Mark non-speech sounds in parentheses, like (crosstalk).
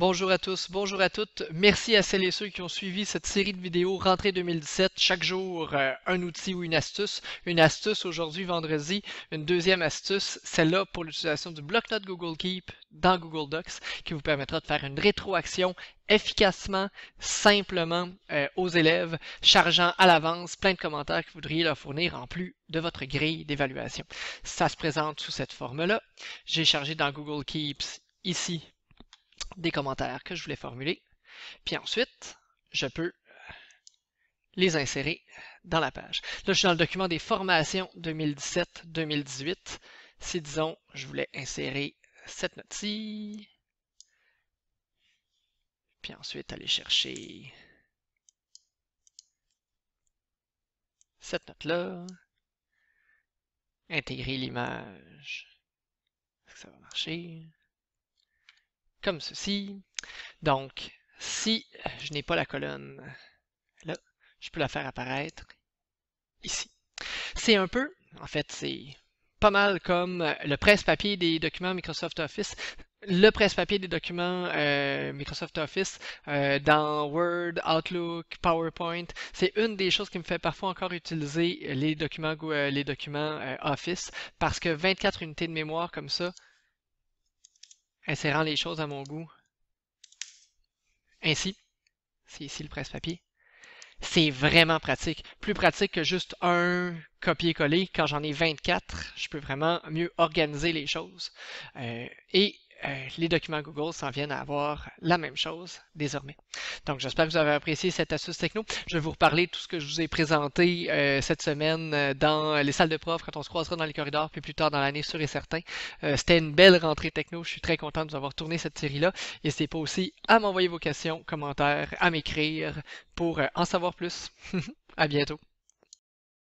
Bonjour à tous, bonjour à toutes. Merci à celles et ceux qui ont suivi cette série de vidéos Rentrée 2017. Chaque jour, euh, un outil ou une astuce. Une astuce aujourd'hui, vendredi. Une deuxième astuce, celle-là pour l'utilisation du bloc-notes Google Keep dans Google Docs, qui vous permettra de faire une rétroaction efficacement, simplement euh, aux élèves, chargeant à l'avance plein de commentaires que vous voudriez leur fournir en plus de votre grille d'évaluation. Ça se présente sous cette forme-là. J'ai chargé dans Google Keep ici des commentaires que je voulais formuler. Puis ensuite, je peux euh, les insérer dans la page. Là, je suis dans le document des formations 2017-2018. Si, disons, je voulais insérer cette note-ci, puis ensuite aller chercher cette note-là, intégrer l'image, est-ce que ça va marcher? comme ceci. Donc, si je n'ai pas la colonne là, je peux la faire apparaître ici. C'est un peu, en fait, c'est pas mal comme euh, le presse-papier des documents Microsoft Office, le presse-papier des documents euh, Microsoft Office euh, dans Word, Outlook, PowerPoint. C'est une des choses qui me fait parfois encore utiliser les documents, les documents Office parce que 24 unités de mémoire comme ça, insérant les choses à mon goût. Ainsi, c'est ici le presse-papier, c'est vraiment pratique. Plus pratique que juste un copier-coller. Quand j'en ai 24, je peux vraiment mieux organiser les choses. Euh, et euh, les documents Google s'en viennent à avoir la même chose désormais. Donc, j'espère que vous avez apprécié cette astuce techno. Je vais vous reparler de tout ce que je vous ai présenté euh, cette semaine euh, dans les salles de profs, quand on se croisera dans les corridors, puis plus tard dans l'année, sûr et certain. C'était une belle rentrée techno. Je suis très content de vous avoir tourné cette série-là. N'hésitez pas aussi à m'envoyer vos questions, commentaires, à m'écrire pour en savoir plus. (laughs) à bientôt.